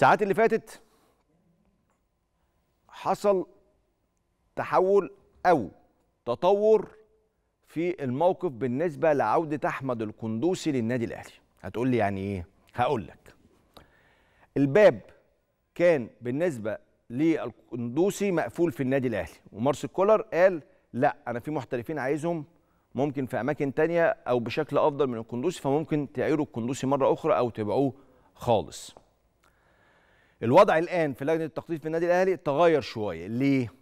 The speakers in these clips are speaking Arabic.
الساعات اللي فاتت حصل تحول او تطور في الموقف بالنسبه لعوده احمد القندوسي للنادي الاهلي هتقول لي يعني ايه هقول لك الباب كان بالنسبه للقندوسي مقفول في النادي الاهلي ومارس كولر قال لا انا في محترفين عايزهم ممكن في اماكن تانية او بشكل افضل من القندوسي فممكن تعيروا القندوسي مره اخرى او تبيعوه خالص الوضع الان في لجنه التخطيط في النادي الاهلي تغير شويه ليه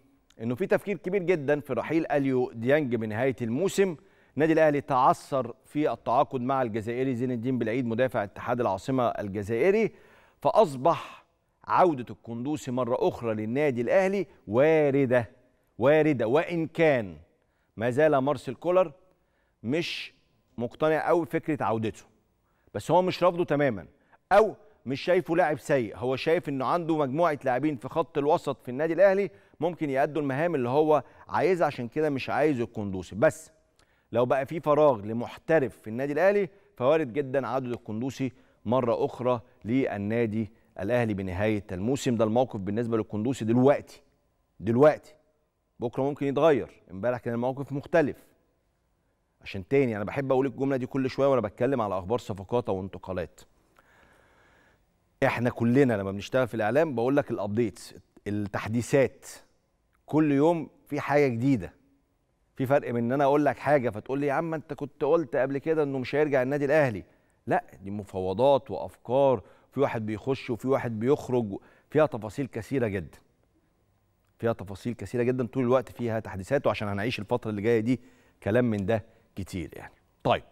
انه في تفكير كبير جدا في رحيل اليو ديانج بنهايه الموسم النادي الاهلي تعثر في التعاقد مع الجزائري زين الدين بالعيد مدافع اتحاد العاصمه الجزائري فاصبح عوده القندوسي مره اخرى للنادي الاهلي وارده وارده وان كان ما زال مارسيل كولر مش مقتنع قوي بفكره عودته بس هو مش رافضه تماما او مش شايفه لاعب سيء هو شايف انه عنده مجموعه لاعبين في خط الوسط في النادي الاهلي ممكن يأدوا المهام اللي هو عايزها عشان كده مش عايز القندوسي بس لو بقى في فراغ لمحترف في النادي الاهلي فوارد جدا عدد القندوسي مره اخرى للنادي الاهلي بنهايه الموسم ده الموقف بالنسبه للقندوسي دلوقتي دلوقتي بكره ممكن يتغير امبارح كان الموقف مختلف عشان تاني انا بحب اقول الجمله دي كل شويه وانا بتكلم على اخبار صفقات او انتقالات احنا كلنا لما بنشتغل في الاعلام بقول لك الابديتس التحديثات كل يوم في حاجه جديده في فرق من ان انا اقول لك حاجه فتقول لي يا عم انت كنت قلت قبل كده انه مش هيرجع النادي الاهلي لا دي مفاوضات وافكار في واحد بيخش وفي واحد بيخرج فيها تفاصيل كثيره جدا فيها تفاصيل كثيره جدا طول الوقت فيها تحديثات وعشان هنعيش الفتره اللي جايه دي كلام من ده كتير يعني طيب